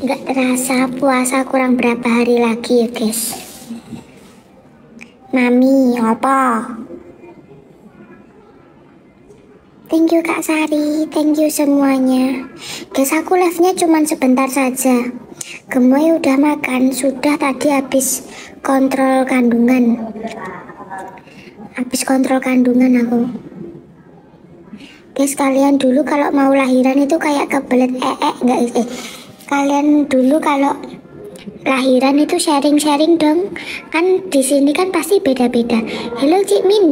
Gak terasa puasa kurang berapa hari lagi ya guys mami apa thank you kak Sari thank you semuanya guys aku live nya cuman sebentar saja gemoy udah makan sudah tadi habis kontrol kandungan habis kontrol kandungan aku guys kalian dulu kalau mau lahiran itu kayak kebelet ee eh, eh, nggak -e, eh, eh kalian dulu kalau lahiran itu sharing-sharing dong kan di sini kan pasti beda-beda Hello Cik Min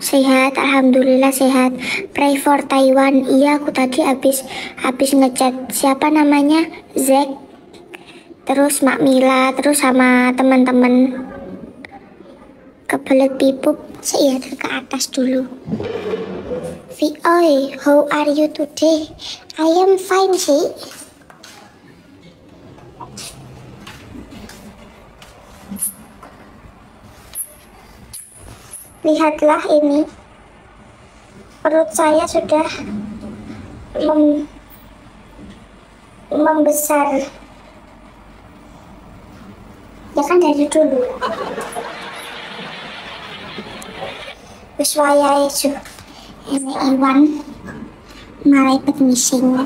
sehat alhamdulillah sehat pray for Taiwan iya aku tadi habis habis ngechat siapa namanya Zack terus Mak Mila terus sama teman-teman kebelet pipuk saya ke atas dulu. oi. how are you today? I am fine sih. Lihatlah ini, perut saya sudah mem membesar. Ya kan dari dulu. Ushuaia is everyone. Malay permission.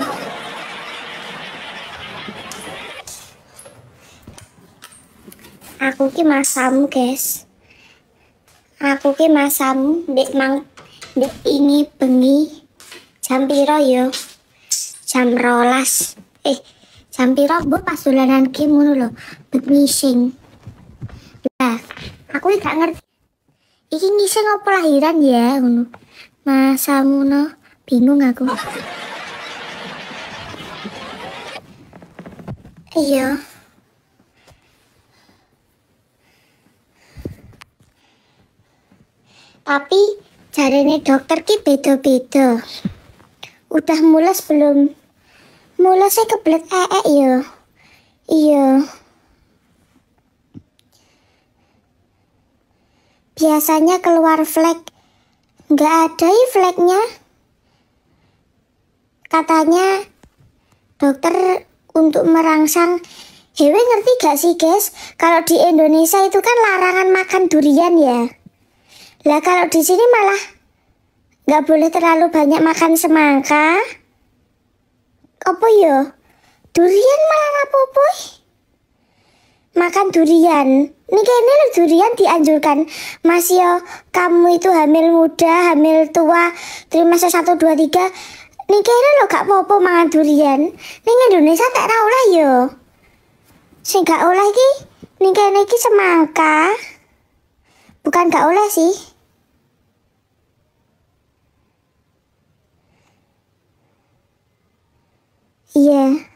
Aku ki masam guys. Aku ki masam dek mang dek ini bengi jam piro yo jam rolas eh jam piro bu pas dolanan ki ngono lho bengi sing aku gak ngerti iki ngisi ngopo lahiran ya ngono masamu no bingung aku iya tapi jarene dokter ki beda-beda udah mulas belum mulasnya kebelet ee yo ya. iya biasanya keluar flag. Nggak ada ya fleknya. Katanya dokter untuk merangsang Hewe ngerti gak sih guys, kalau di Indonesia itu kan larangan makan durian ya. Lah kalau di sini malah nggak boleh terlalu banyak makan semangka. Apa yo? Ya? Durian malah apa? makan durian. Nih kayaknya durian dianjurkan. Mas yo, ya, kamu itu hamil muda, hamil tua, trimester 1, 2, 3. Nih kayaknya lo gak popo makan durian. Nih Indonesia tak tau lah yo. Ya. Sing gak oleh ki, nih kayaknya ki semangka. Bukan gak oleh sih. Yeah.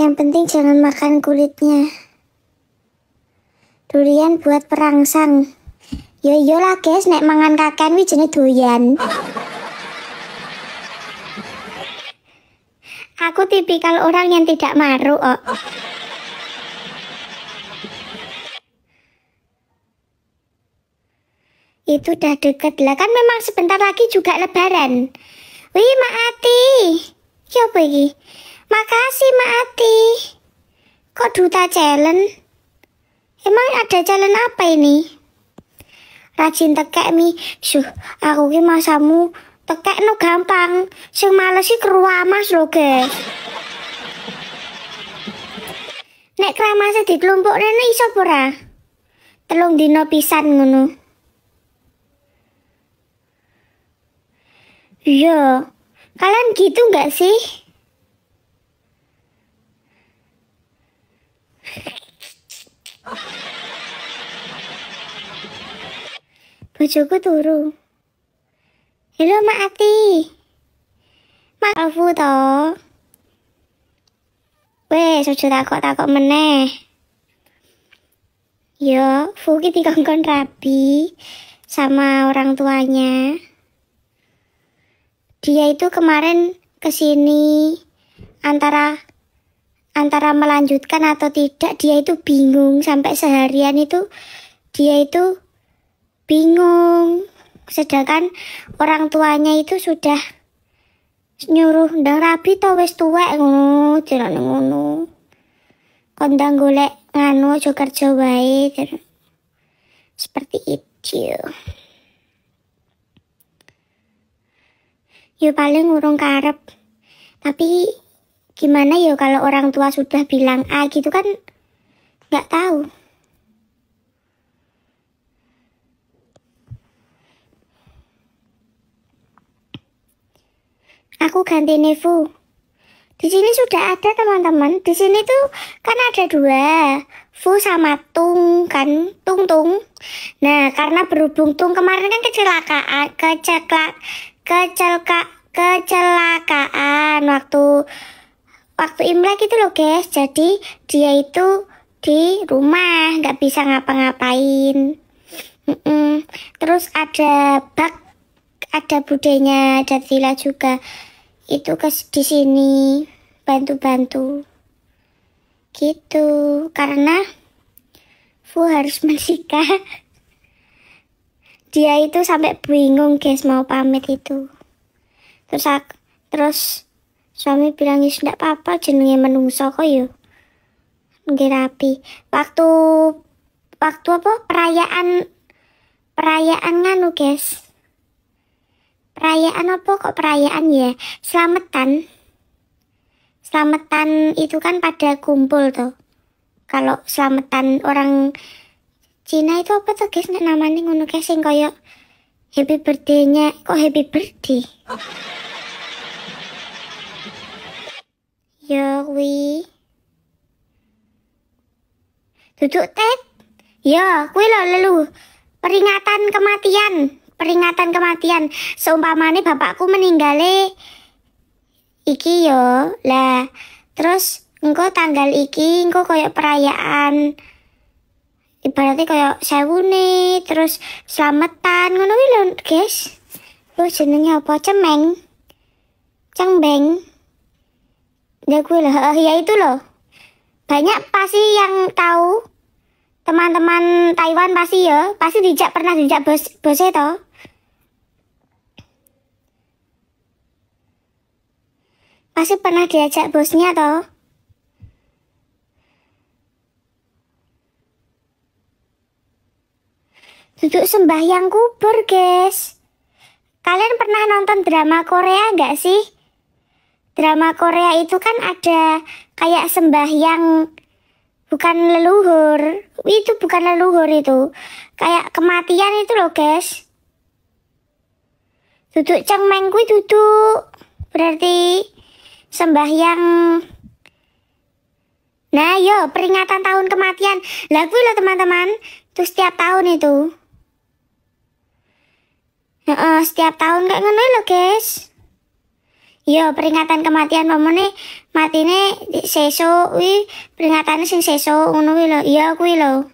Yang penting jangan makan kulitnya. Durian buat perangsang. Yo ya yo lah guys, nek mangan kakean wi jenis durian. Aku tipikal orang yang tidak maru Oh. Itu udah deket lah kan memang sebentar lagi juga lebaran. Wih, Maati. Ki apa Makasih Mak Ati. Kok duta challenge? Emang ada challenge apa ini? Rajin tekek mi. Suh, aku ki masamu tekek no gampang. Sing males sih keruamas lho, guys. Nek kramase dikelompok rene iso ora? Telung dino pisan ngono. Iya. Kalian gitu nggak sih? bojoku turu Halo Mak Ati Mak Alfu to Weh, sojo takok-takok meneh Yo, Fuki dikongkon rabi sama orang tuanya. Dia itu kemarin ke sini antara antara melanjutkan atau tidak dia itu bingung sampai seharian itu dia itu bingung. Sedangkan orang tuanya itu sudah nyuruh ndang rabi to tua tuwek ngono, jenenge ngono. Kondang golek nganu aja kerja wae. Seperti itu. Yo ya paling urung karep. Tapi gimana yo ya kalau orang tua sudah bilang A gitu kan nggak tahu Aku ganti Nevo. Di sini sudah ada teman-teman. Di sini tuh kan ada dua, Fu sama Tung kan, Tung Tung. Nah, karena berhubung Tung kemarin kan kecelakaan, kecelak, kecelka, kecelakaan waktu waktu Imlek itu loh guys. Jadi dia itu di rumah nggak bisa ngapa-ngapain. Terus ada bak, ada budenya Sila juga itu ke di sini bantu-bantu gitu karena Fu harus menikah dia itu sampai bingung guys mau pamit itu terus aku, terus suami bilang ya tidak apa-apa jenenge menungso kok yuk rapi waktu waktu apa perayaan perayaan nganu guys perayaan apa kok perayaan ya selamatan selamatan itu kan pada kumpul tuh kalau selamatan orang Cina itu apa tuh guys namanya ngono casing sing koyo happy birthday-nya kok happy birthday ya wi duduk tet ya kuwi lho lelu peringatan kematian peringatan kematian seumpamane bapakku meninggal e. iki yo lah terus engko tanggal iki engko koyo perayaan ibaratnya koyo sewune terus selamatan ngono kuwi lho guys lu jenenge apa cemeng cembeng. ya gue lah ya itu loh banyak pasti yang tahu teman-teman Taiwan pasti ya pasti dijak pernah dijak bos bosnya toh Pasti pernah diajak bosnya toh. Duduk sembahyang kubur, guys. Kalian pernah nonton drama Korea nggak sih? Drama Korea itu kan ada kayak sembahyang bukan leluhur. Itu bukan leluhur itu. Kayak kematian itu loh, guys. Duduk cengmeng duduk. Berarti sembahyang Nah yo peringatan tahun kematian Lagu lo teman-teman Tuh setiap tahun itu uh, Setiap tahun kayak ngono lo guys Yo peringatan kematian pemene matine seso wi peringatan sing sesuk ngono lo iya kuwi lo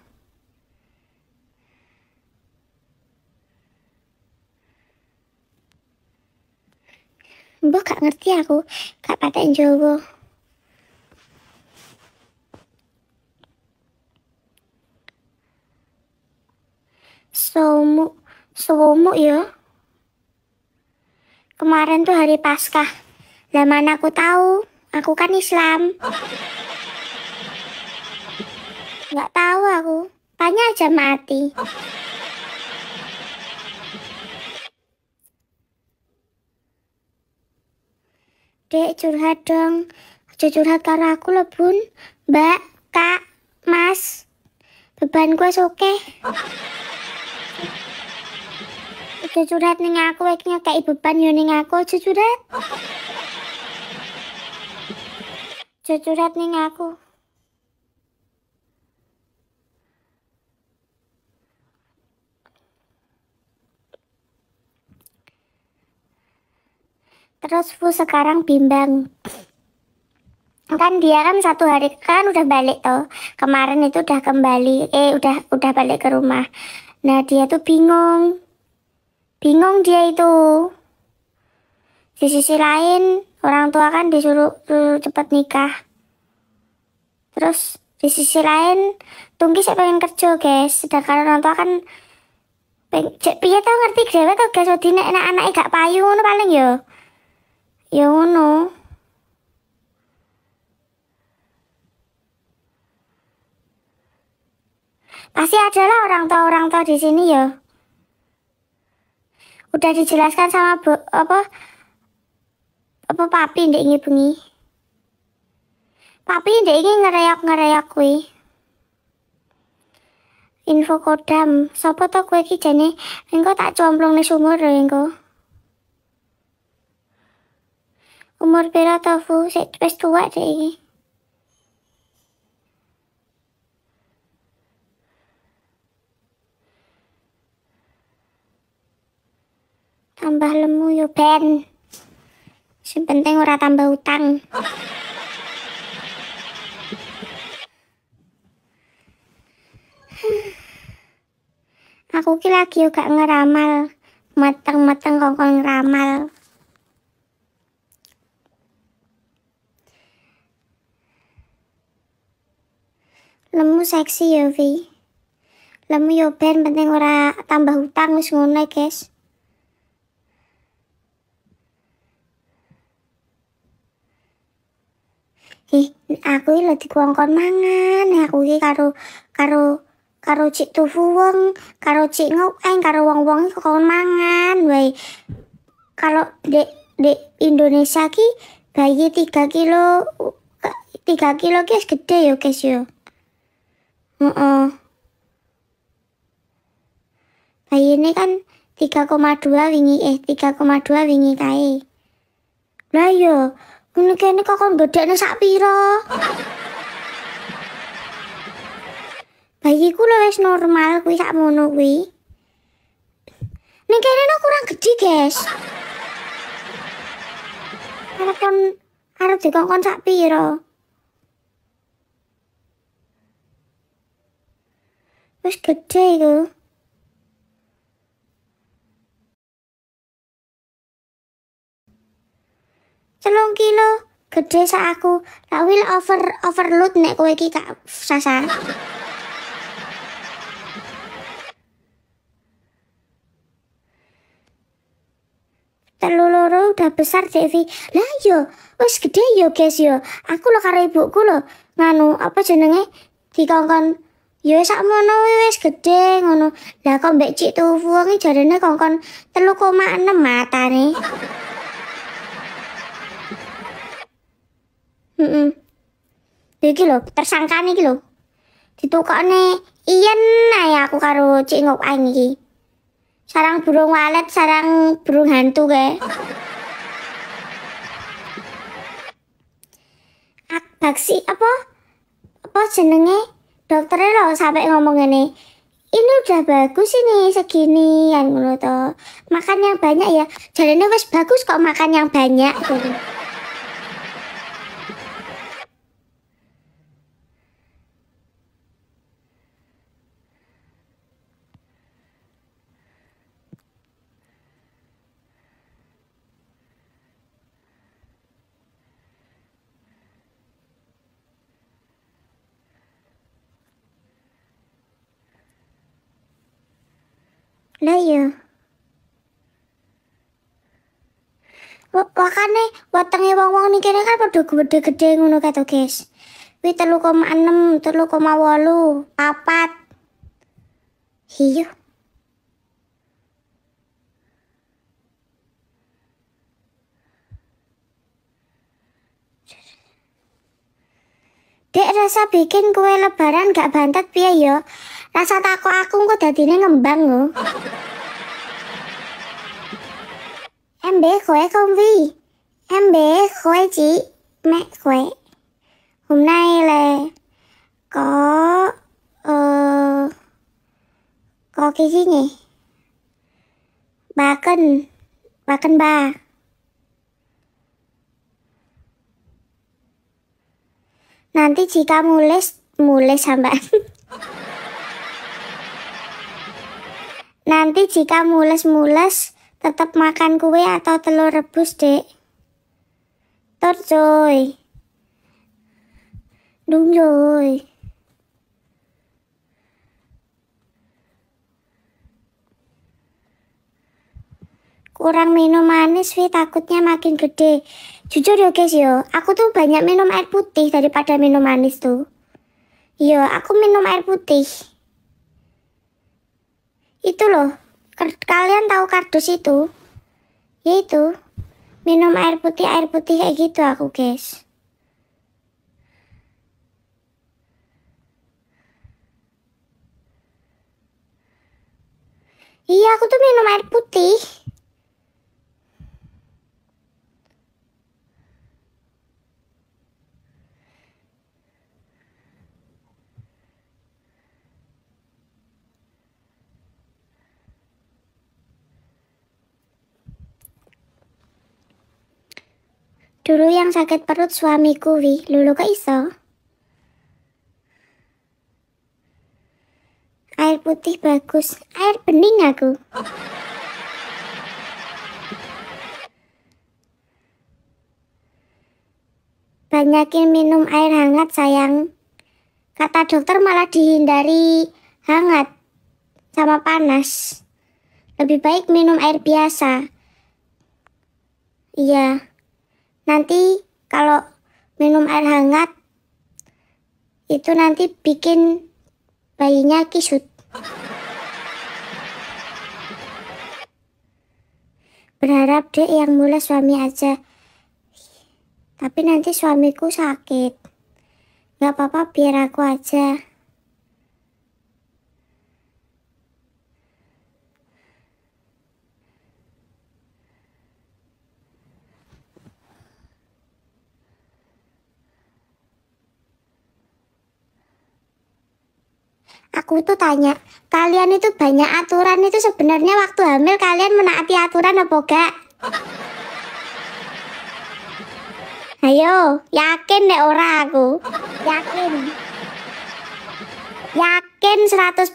Mbok gak ngerti aku, gak patek Jawa. Somu, somu ya. Kemarin tuh hari Paskah. Lah mana aku tahu? Aku kan Islam. Gak tahu aku. Tanya aja mati. Dek curhat dong. Aja curhat karo aku lho, Bun. Mbak, Kak, Mas. Beban gue oke. Aja curhat ning aku iki kayak beban yo ning aku aja curhat. Aja curhat ning aku. terus Fu sekarang bimbang kan dia kan satu hari kan udah balik tuh kemarin itu udah kembali eh udah udah balik ke rumah nah dia tuh bingung bingung dia itu di sisi lain orang tua kan disuruh, disuruh cepet nikah terus di sisi lain Tungki saya pengen kerja guys sedangkan orang tua kan Cek piye tau ngerti grewe tuh guys wadine anak-anaknya gak payu paling yo ya ngono pasti adalah orang tua orang tua di sini ya udah dijelaskan sama bu, apa apa papi ndek ingin bengi papi ndek ingin ngereyak ngereyak kui info kodam sopo to kue ki jane engko tak jomblo nih sumur engko Umur pira tofu? Sik wis tua deh iki. Tambah lemu yo ben. Sing penting ora tambah utang. Aku ki lagi yo gak ngeramal. Mateng-mateng kongkong ngeramal. lemu seksi ya Vi lemu yo ya, ben penting ora tambah hutang wis ngono guys Ih, aku iki lagi kuangkon mangan, aku iki karo karo karo cik tufu wong, karo cik ngokeng, eh, karo wong-wong iki kongkon mangan wae. Kalau di di Indonesia ki bayi tiga kilo tiga kilo ya, guys gede yo guys yo. Uh -uh. Bayi ini kan 3,2 wingi eh 3,2 wingi kae. Lah yo, iya, ngene kene kok kon bedekne sak pira? Bayiku lho wis normal kuwi sak mono kuwi. Ning kene no kurang gede guys. Arep kon arep dikongkon sak pira? mashed potato. Telung kilo gede sa aku. Tak will over overload nek kowe iki Kak Sasa. telur loro udah besar Devi. Lah yo, wis gede yo guys yo. Aku lo karo ibuku lo nganu apa jenenge dikongkon -kong ya sak mono wis gede ngono lah kok mbek cik tuwu iki jarene kongkon mata nih, hmm, Mm -mm. tersangka nih tersangkane ditukok lho. Ditukokne iyen ae aku karo Cik Ngok Sarang burung walet, sarang burung hantu ge Ak baksi apa? Apa jenenge? dokternya loh sampai ngomong ini ini udah bagus ini segini yang menurut makan yang banyak ya jalannya wes bagus kok makan yang banyak Lah iya. Wakane wetenge wong-wong niki kan padha gede-gede ngono kae to, guys. Kuwi 3,6, 3,8, papat. Iya. Dek rasa bikin kue lebaran gak bantet piye yo. Rasa takut aku kok dadine ngembang lho. Em bé khỏe không Vi? Em bé khỏe chị, mẹ khỏe. Hôm nay là có uh, có cái gì nhỉ? Ba cân, ba cân ba. Nanti jika mulai mulai sambat. Nanti jika mules-mules tetap makan kue atau telur rebus, Dek? tur coy. dung coy Kurang minum manis, Vi takutnya makin gede. Jujur ya guys yo, aku tuh banyak minum air putih daripada minum manis tuh. Yo, aku minum air putih. Itu loh kalian tahu kardus itu? Yaitu minum air putih air putih kayak gitu aku guys. Iya aku tuh minum air putih. Dulu yang sakit perut suamiku wi, lulu ke iso? Air putih bagus, air bening aku. Banyakin minum air hangat sayang. Kata dokter malah dihindari hangat sama panas. Lebih baik minum air biasa. Iya nanti kalau minum air hangat itu nanti bikin bayinya kisut. Berharap dek yang mulai suami aja. Tapi nanti suamiku sakit. nggak apa-apa biar aku aja. aku itu tanya, kalian itu banyak aturan itu sebenarnya waktu hamil kalian menaati aturan apa gak? Ayo, yakin deh ora aku. Yakin. Yakin 100%.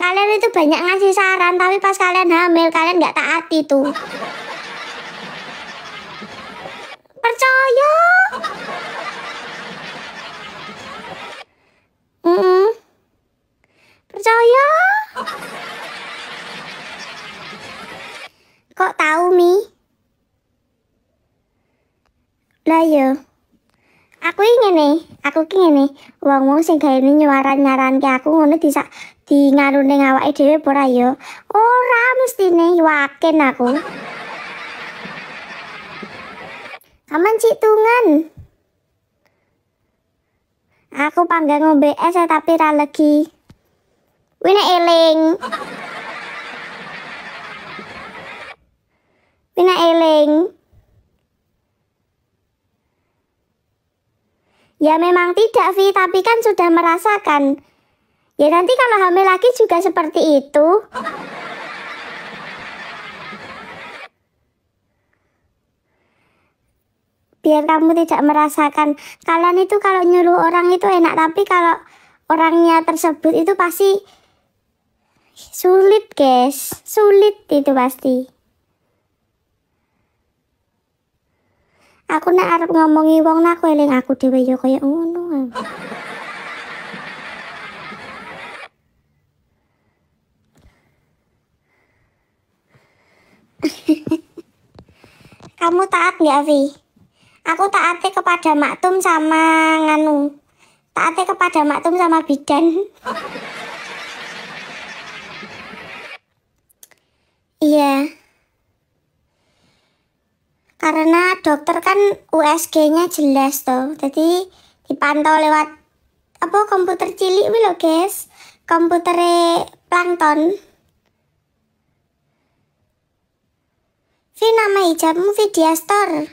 Kalian itu banyak ngasih saran, tapi pas kalian hamil kalian nggak taati tuh. Percaya. Mm -mm. Percaya? Kok tahu Mi? Lah yo. Iya. Aku ingin nih, aku ingin nih. Wong wong sing nyuaran nyaran ke aku ngono disak di ngarune ngawake dhewe ora yo. Iya? Ora mestine yakin aku. Aman citungan. Aku panggil ngombe es tapi ra legi. Wine eling. Wine eling. Ya memang tidak Vi, tapi kan sudah merasakan. Ya nanti kalau hamil lagi juga seperti itu. biar kamu tidak merasakan kalian itu kalau nyuruh orang itu enak tapi kalau orangnya tersebut itu pasti sulit guys sulit itu pasti aku nak arep ngomongi wong nak eling aku dewe yo ya kaya ngono kamu taat nggak Vi? aku taate kepada maktum sama nganu taate kepada maktum sama bidan iya karena dokter kan USG-nya jelas tuh jadi dipantau lewat apa komputer cilik loh guys komputer plankton Vi nama hijabmu Vidya Store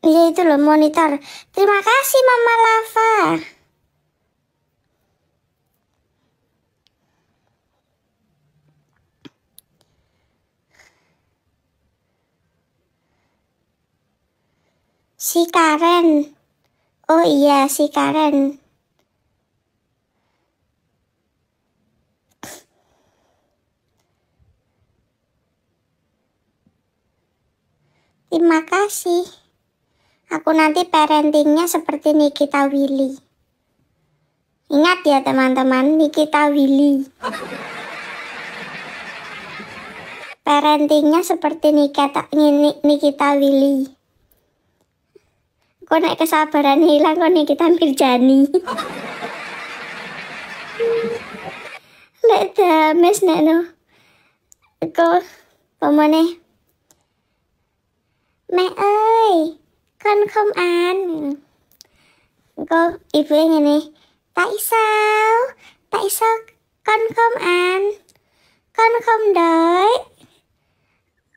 dia itu loh monitor terima kasih mama lava si Karen oh iya si Karen Terima kasih. Aku nanti parentingnya seperti Nikita Willy. Ingat ya teman-teman, Nikita Willy. Parentingnya seperti Nikita, Nikita Willy. Kok naik kesabaran hilang kok Nikita Mirjani. Lek dames Neno. no. Kok, kok mana? Mek con không ăn cô ý với này này tại sao tại sao con không ăn con không đợi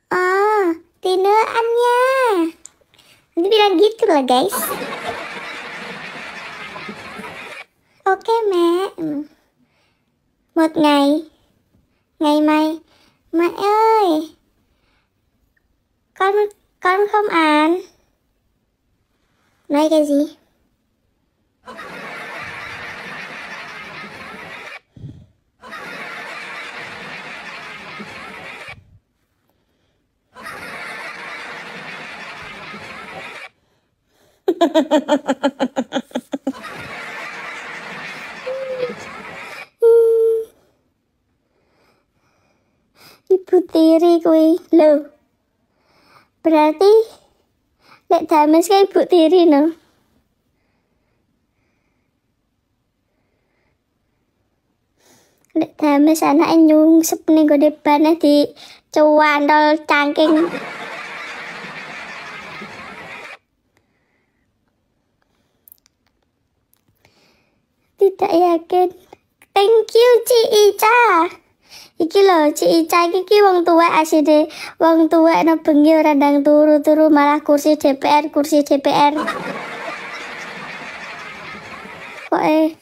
ờ à, tí nữa ăn nha dia bilang gitu lah guys ok mẹ một ngày ngày mai mẹ ơi con con không ăn Naik gak kan sih? Ibu tiri kui lo berarti Nek Damis kayak no. Nek Damis anak enyung sepeni gede panah di cuan dol cangking. Tidak yakin. Thank you, Ci Ica. Iki lho, Cik Ica iki, ki wong tuwek asine. Wong tuwek no bengi ora ndang turu-turu malah kursi DPR, kursi DPR. Kok eh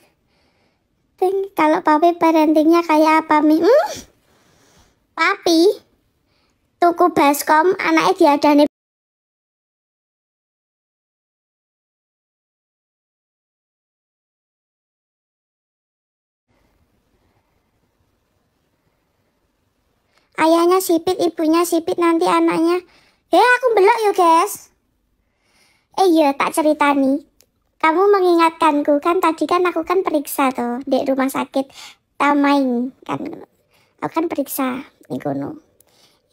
ting kalau papi parentingnya kayak apa mi? Hmm? Papi tuku baskom anaknya diadani Ayahnya sipit, ibunya sipit, nanti anaknya. Ya aku belok yuk ya, guys. Eh iya tak cerita nih. Kamu mengingatkanku kan tadi kan aku kan periksa tuh di rumah sakit Tamain kan. Aku kan periksa ngono.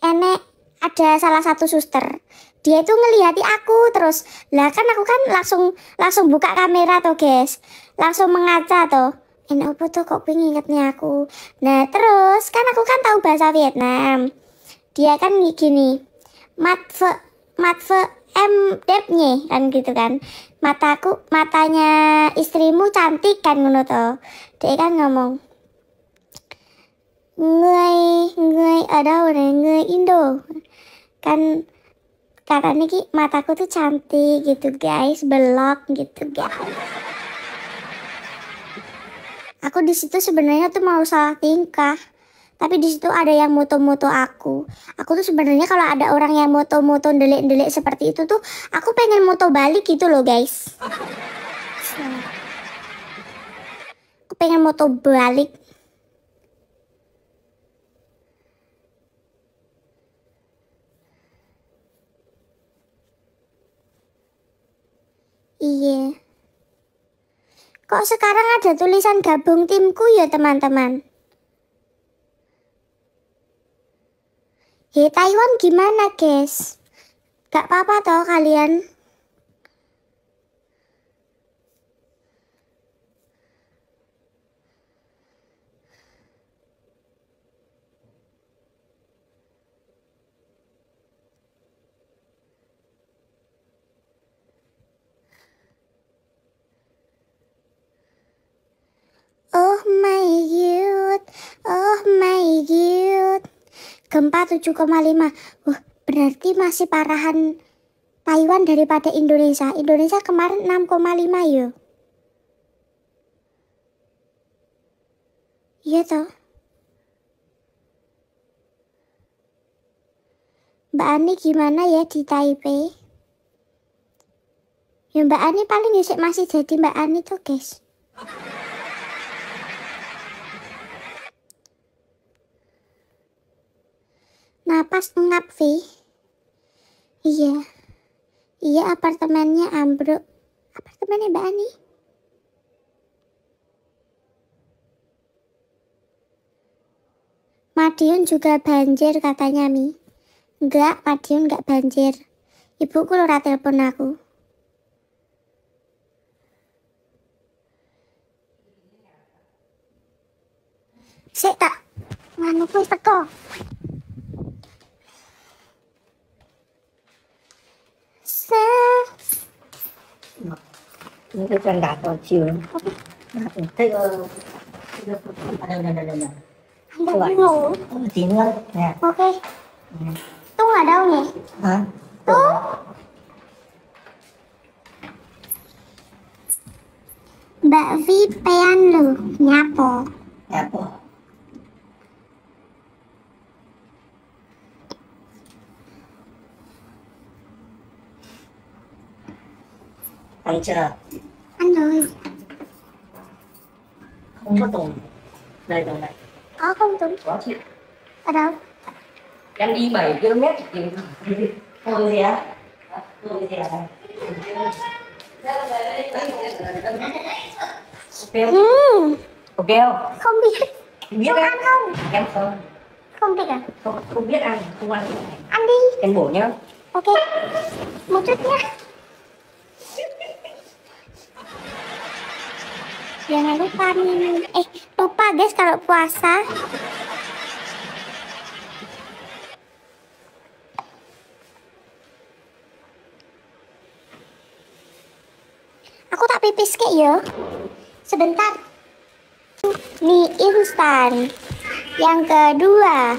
Enek ada salah satu suster dia itu ngelihati aku terus lah kan aku kan langsung langsung buka kamera tuh guys langsung mengaca tuh ini apa tuh kok pengen ingetnya aku nah terus kan aku kan tahu bahasa Vietnam dia kan gini matve matve em nye kan gitu kan mataku matanya istrimu cantik kan ngono tuh dia kan ngomong người người ở đâu này Indo kan kata Niki. mataku tuh cantik gitu guys belok gitu guys Aku di situ sebenarnya tuh mau salah tingkah. Tapi di situ ada yang moto-moto aku. Aku tuh sebenarnya kalau ada orang yang moto-moto delik-delik seperti itu tuh, aku pengen moto balik gitu loh guys. Aku pengen moto balik. Iya. Yeah. Kok sekarang ada tulisan gabung timku ya teman-teman? Hei Taiwan gimana guys? Gak apa-apa toh kalian Oh my god, oh my god. Gempa 7,5. Wah, berarti masih parahan Taiwan daripada Indonesia. Indonesia kemarin 6,5 yo. Iya toh. Mbak Ani gimana ya di Taipei? Ya Mbak Ani paling ya masih jadi Mbak Ani tuh guys. Napas ngap, Vi. Iya. Iya, apartemennya ambruk. Apartemennya Mbak Ani. Madiun juga banjir katanya Mi. Enggak, Madiun enggak banjir. Ibuku lora telepon aku. Sik tak. nganu pun teko. xa những cái chân đạt vào chiều thế anh đang ngủ tí nữa nè ok tú ở đâu nhỉ hả tú Bà vi pen lử nhà bò. Nhà bò. Ăn chưa? Ăn rồi Không có tùng Đây tùng này Có không tùng Có chị Ở đâu? Em đi 7 km thì Thôi gì á? Thôi gì à? Ok không? Ừ. Ok không? Không biết không ăn không? Em không Không thích à? Không, không biết ăn, không ăn Ăn đi Em bổ nhá Ok eh lupa guys kalau puasa aku tak pipis kek yo sebentar mie instan yang kedua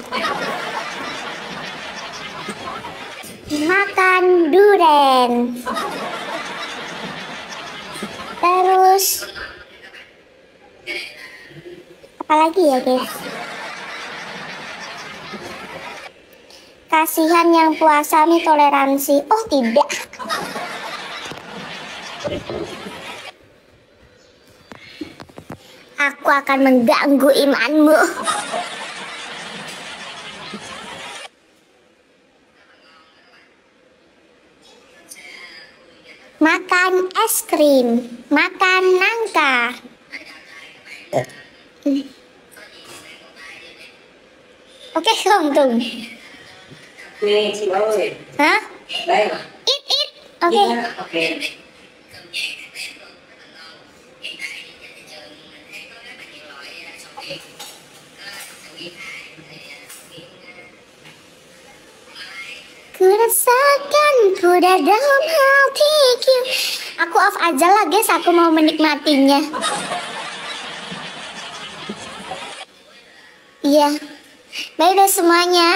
makan duren terus lagi ya guys kasihan yang puasa nih toleransi oh tidak aku akan mengganggu imanmu makan es krim makan nangka Oke, okay, Tùng? Này Hah? ơi It, it. Oke. Iya, oke. Kurasakan ku dalam hatiku Aku off aja lah guys, aku mau menikmatinya Iya yeah. Baiklah semuanya.